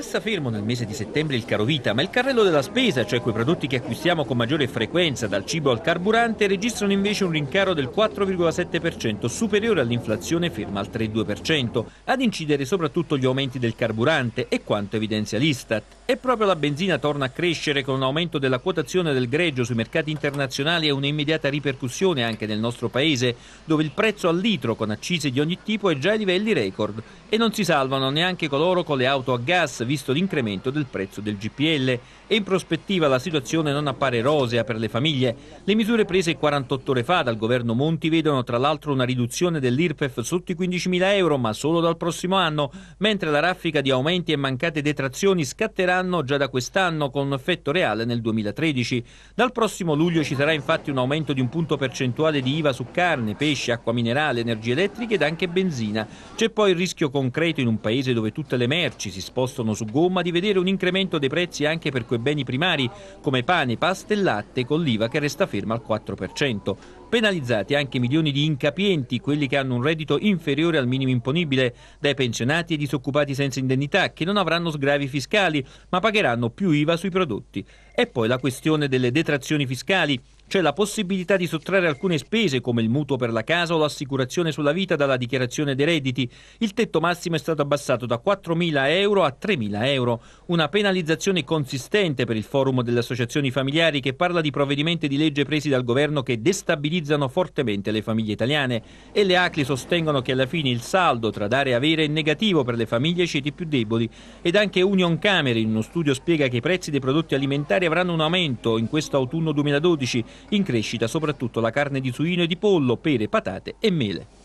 resta fermo nel mese di settembre il caro vita, ma il carrello della spesa, cioè quei prodotti che acquistiamo con maggiore frequenza, dal cibo al carburante, registrano invece un rincaro del 4,7%, superiore all'inflazione ferma al 3,2%, ad incidere soprattutto gli aumenti del carburante e quanto evidenzia l'Istat. E proprio la benzina torna a crescere con un aumento della quotazione del greggio sui mercati internazionali e un'immediata ripercussione anche nel nostro paese, dove il prezzo al litro con accise di ogni tipo è già ai livelli record e non si salvano neanche coloro con le auto a gas, previsto l'incremento del prezzo del GPL e in prospettiva la situazione non appare rosea per le famiglie. Le misure prese 48 ore fa dal governo Monti vedono tra l'altro una riduzione dell'IRPEF sotto i 15.000 euro ma solo dal prossimo anno, mentre la raffica di aumenti e mancate detrazioni scatteranno già da quest'anno con effetto reale nel 2013. Dal prossimo luglio ci sarà infatti un aumento di un punto percentuale di IVA su carne, pesce, acqua minerale, energie elettriche ed anche benzina. C'è poi il rischio concreto in un paese dove tutte le merci si spostano su gomma di vedere un incremento dei prezzi anche per quei beni primari come pane, pasta e latte con l'IVA che resta ferma al 4% penalizzati anche milioni di incapienti, quelli che hanno un reddito inferiore al minimo imponibile, dai pensionati e disoccupati senza indennità, che non avranno sgravi fiscali, ma pagheranno più IVA sui prodotti. E poi la questione delle detrazioni fiscali, cioè la possibilità di sottrarre alcune spese come il mutuo per la casa o l'assicurazione sulla vita dalla dichiarazione dei redditi. Il tetto massimo è stato abbassato da 4.000 euro a 3.000 euro, una penalizzazione consistente per il forum delle associazioni familiari che parla di provvedimenti di legge presi dal governo che destabilizzano penalizzano fortemente le famiglie italiane e le ACLI sostengono che alla fine il saldo tra dare e avere è negativo per le famiglie e i ceti più deboli ed anche Union Camere in uno studio spiega che i prezzi dei prodotti alimentari avranno un aumento in questo autunno 2012, in crescita soprattutto la carne di suino e di pollo, pere, patate e mele.